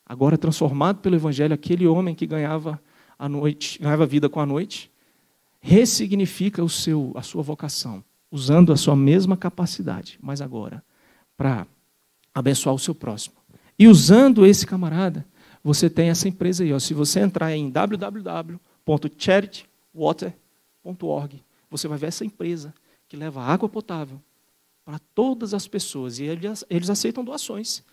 Speaker 1: Agora, transformado pelo Evangelho, aquele homem que ganhava a noite, ganhava vida com a noite, ressignifica o seu, a sua vocação, usando a sua mesma capacidade, mas agora para abençoar o seu próximo, e usando esse camarada, você tem essa empresa aí. Ó. Se você entrar em www.charitywater.org, você vai ver essa empresa que leva água potável para todas as pessoas. E eles, eles aceitam doações.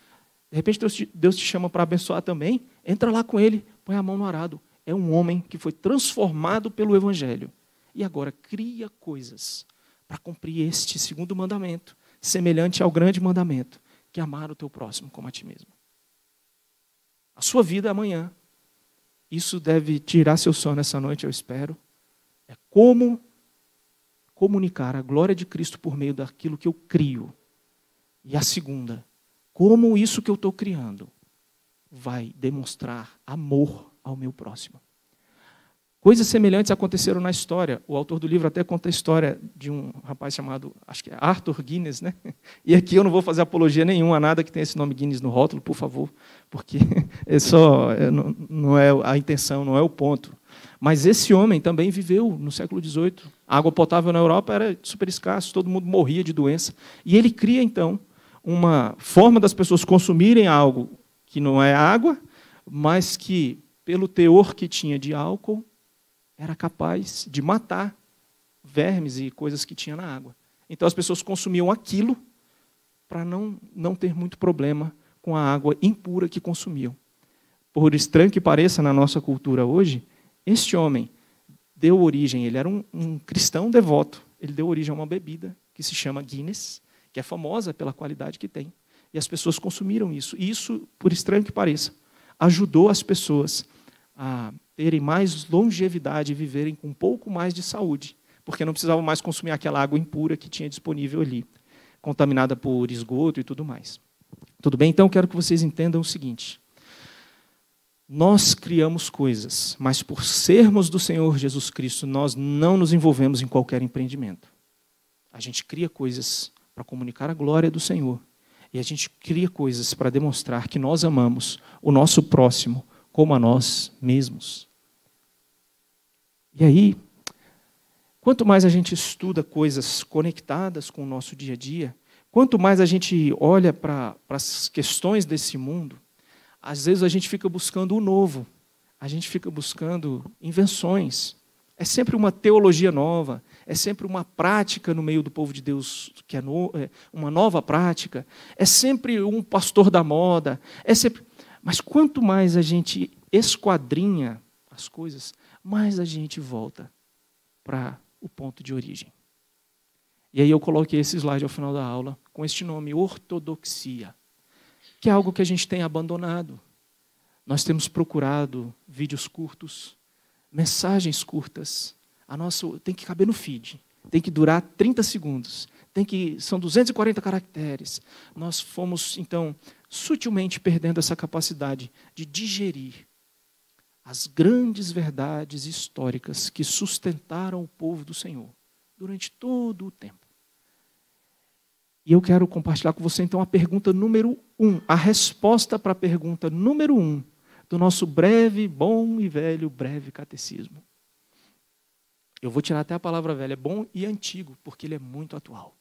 Speaker 1: De repente, Deus te, Deus te chama para abençoar também. Entra lá com ele, põe a mão no arado. É um homem que foi transformado pelo Evangelho. E agora cria coisas para cumprir este segundo mandamento, semelhante ao grande mandamento que amar o teu próximo como a ti mesmo. A sua vida amanhã, isso deve tirar seu sono essa noite, eu espero, é como comunicar a glória de Cristo por meio daquilo que eu crio. E a segunda, como isso que eu estou criando vai demonstrar amor ao meu próximo. Coisas semelhantes aconteceram na história. O autor do livro até conta a história de um rapaz chamado, acho que é Arthur Guinness, né? *laughs* E aqui eu não vou fazer apologia nenhuma a nada que tenha esse nome Guinness no rótulo, por favor, porque *laughs* é só é, não, não é a intenção, não é o ponto. Mas esse homem também viveu no século XVIII. A água potável na Europa era super escassa, todo mundo morria de doença. E ele cria então uma forma das pessoas consumirem algo que não é água, mas que pelo teor que tinha de álcool era capaz de matar vermes e coisas que tinha na água. Então as pessoas consumiam aquilo para não, não ter muito problema com a água impura que consumiam. Por estranho que pareça na nossa cultura hoje, este homem deu origem, ele era um, um cristão devoto, ele deu origem a uma bebida que se chama Guinness, que é famosa pela qualidade que tem. E as pessoas consumiram isso. E isso, por estranho que pareça, ajudou as pessoas a terem mais longevidade e viverem com um pouco mais de saúde, porque não precisavam mais consumir aquela água impura que tinha disponível ali, contaminada por esgoto e tudo mais. Tudo bem? Então, quero que vocês entendam o seguinte. Nós criamos coisas, mas por sermos do Senhor Jesus Cristo, nós não nos envolvemos em qualquer empreendimento. A gente cria coisas para comunicar a glória do Senhor. E a gente cria coisas para demonstrar que nós amamos o nosso próximo como a nós mesmos. E aí, quanto mais a gente estuda coisas conectadas com o nosso dia a dia, quanto mais a gente olha para as questões desse mundo, às vezes a gente fica buscando o novo, a gente fica buscando invenções. É sempre uma teologia nova, é sempre uma prática no meio do povo de Deus, que é, no, é uma nova prática, é sempre um pastor da moda, é sempre. Mas quanto mais a gente esquadrinha as coisas, mais a gente volta para o ponto de origem. E aí eu coloquei esse slide ao final da aula com este nome, ortodoxia, que é algo que a gente tem abandonado. Nós temos procurado vídeos curtos, mensagens curtas. A nossa tem que caber no feed, tem que durar 30 segundos, tem que são 240 caracteres. Nós fomos então sutilmente perdendo essa capacidade de digerir as grandes verdades históricas que sustentaram o povo do Senhor durante todo o tempo. E eu quero compartilhar com você então a pergunta número um, a resposta para a pergunta número um do nosso breve, bom e velho breve catecismo. Eu vou tirar até a palavra velha, é bom e antigo, porque ele é muito atual.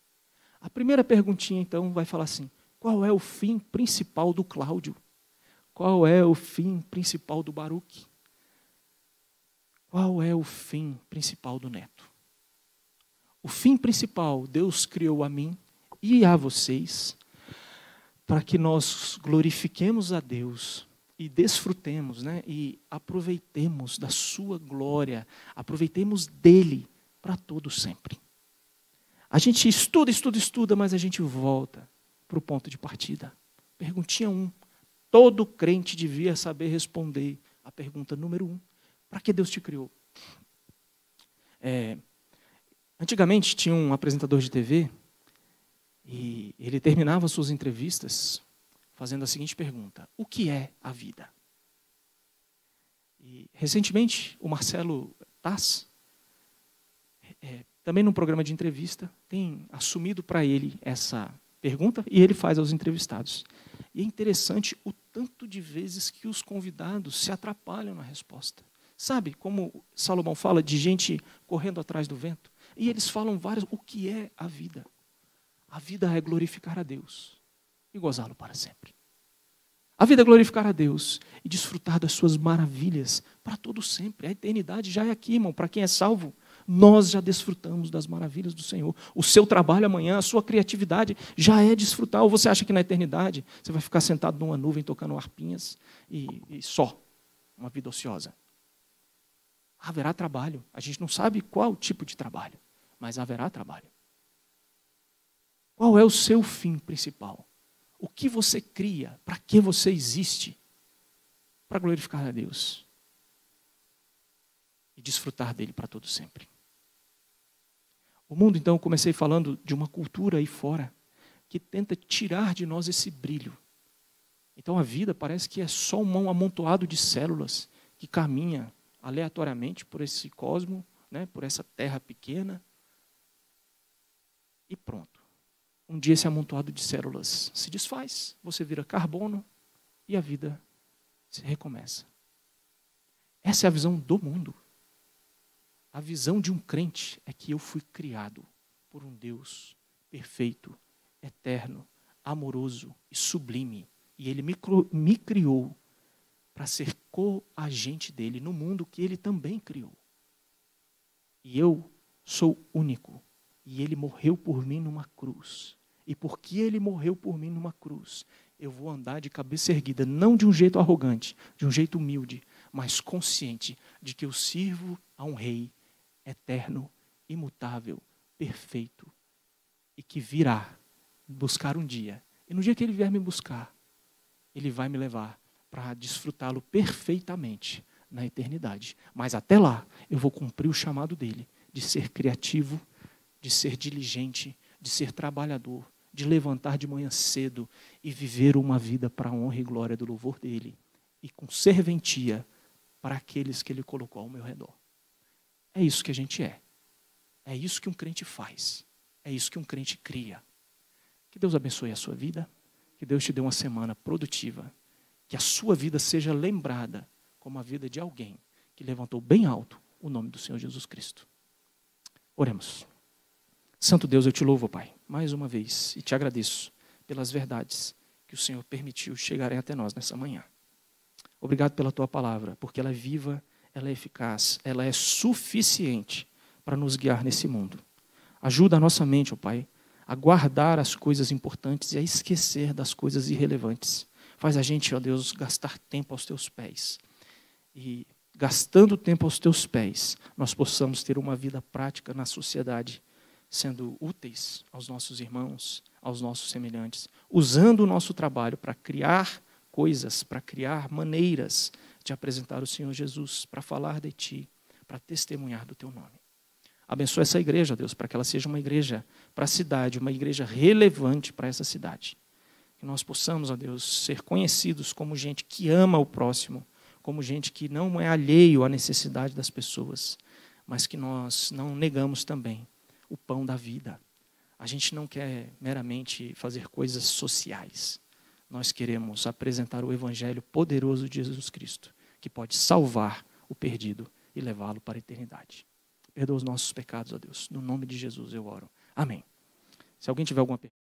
Speaker 1: A primeira perguntinha então vai falar assim: qual é o fim principal do Cláudio? Qual é o fim principal do Baruque? Qual é o fim principal do neto? O fim principal, Deus criou a mim e a vocês para que nós glorifiquemos a Deus e desfrutemos, né, e aproveitemos da sua glória, aproveitemos dele para todo sempre. A gente estuda, estuda, estuda, mas a gente volta para o ponto de partida. Perguntinha 1. Um. Todo crente devia saber responder a pergunta número 1. Um, para que Deus te criou? É, antigamente tinha um apresentador de TV e ele terminava suas entrevistas fazendo a seguinte pergunta: O que é a vida? E, recentemente, o Marcelo Tass, é, também num programa de entrevista, tem assumido para ele essa, pergunta e ele faz aos entrevistados. E é interessante o tanto de vezes que os convidados se atrapalham na resposta. Sabe como Salomão fala de gente correndo atrás do vento? E eles falam várias. O que é a vida? A vida é glorificar a Deus e gozá-lo para sempre. A vida é glorificar a Deus e desfrutar das suas maravilhas para todo sempre. A eternidade já é aqui, irmão, para quem é salvo. Nós já desfrutamos das maravilhas do Senhor. O seu trabalho amanhã, a sua criatividade já é desfrutar. Ou você acha que na eternidade você vai ficar sentado numa nuvem tocando arpinhas e, e só? Uma vida ociosa. Haverá trabalho. A gente não sabe qual tipo de trabalho, mas haverá trabalho. Qual é o seu fim principal? O que você cria? Para que você existe? Para glorificar a Deus e desfrutar dele para todo sempre. O mundo, então, comecei falando de uma cultura aí fora que tenta tirar de nós esse brilho. Então a vida parece que é só um amontoado de células que caminha aleatoriamente por esse cosmo, né, por essa terra pequena. E pronto. Um dia esse amontoado de células se desfaz, você vira carbono e a vida se recomeça. Essa é a visão do mundo. A visão de um crente é que eu fui criado por um Deus perfeito, eterno, amoroso e sublime. E ele me, me criou para ser co-agente dele no mundo que ele também criou. E eu sou único. E ele morreu por mim numa cruz. E porque ele morreu por mim numa cruz, eu vou andar de cabeça erguida, não de um jeito arrogante, de um jeito humilde, mas consciente de que eu sirvo a um rei eterno, imutável, perfeito e que virá buscar um dia. E no dia que ele vier me buscar, ele vai me levar para desfrutá-lo perfeitamente na eternidade. Mas até lá, eu vou cumprir o chamado dele de ser criativo, de ser diligente, de ser trabalhador, de levantar de manhã cedo e viver uma vida para a honra e glória do louvor dele e com serventia para aqueles que ele colocou ao meu redor. É isso que a gente é. É isso que um crente faz. É isso que um crente cria. Que Deus abençoe a sua vida. Que Deus te dê uma semana produtiva. Que a sua vida seja lembrada como a vida de alguém que levantou bem alto o nome do Senhor Jesus Cristo. Oremos. Santo Deus, eu te louvo, Pai, mais uma vez e te agradeço pelas verdades que o Senhor permitiu chegarem até nós nessa manhã. Obrigado pela tua palavra, porque ela é viva ela é eficaz, ela é suficiente para nos guiar nesse mundo. Ajuda a nossa mente, ó Pai, a guardar as coisas importantes e a esquecer das coisas irrelevantes. Faz a gente, ó Deus, gastar tempo aos teus pés. E gastando tempo aos teus pés, nós possamos ter uma vida prática na sociedade, sendo úteis aos nossos irmãos, aos nossos semelhantes, usando o nosso trabalho para criar coisas, para criar maneiras de apresentar o Senhor Jesus, para falar de Ti, para testemunhar do Teu nome. Abençoa essa igreja, Deus, para que ela seja uma igreja para a cidade, uma igreja relevante para essa cidade. Que nós possamos, ó Deus, ser conhecidos como gente que ama o próximo, como gente que não é alheio à necessidade das pessoas, mas que nós não negamos também o pão da vida. A gente não quer meramente fazer coisas sociais nós queremos apresentar o Evangelho poderoso de Jesus Cristo, que pode salvar o perdido e levá-lo para a eternidade. Perdoa os nossos pecados, ó Deus. No nome de Jesus eu oro. Amém. Se alguém tiver alguma pergunta.